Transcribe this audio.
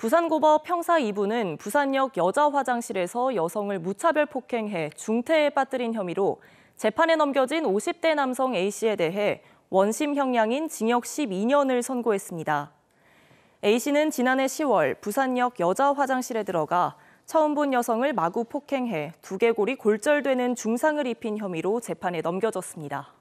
부산고법 형사 2부는 부산역 여자 화장실에서 여성을 무차별 폭행해 중태에 빠뜨린 혐의로 재판에 넘겨진 50대 남성 A씨에 대해 원심 형량인 징역 12년을 선고했습니다. A씨는 지난해 10월 부산역 여자 화장실에 들어가 처음 본 여성을 마구 폭행해 두개골이 골절되는 중상을 입힌 혐의로 재판에 넘겨졌습니다.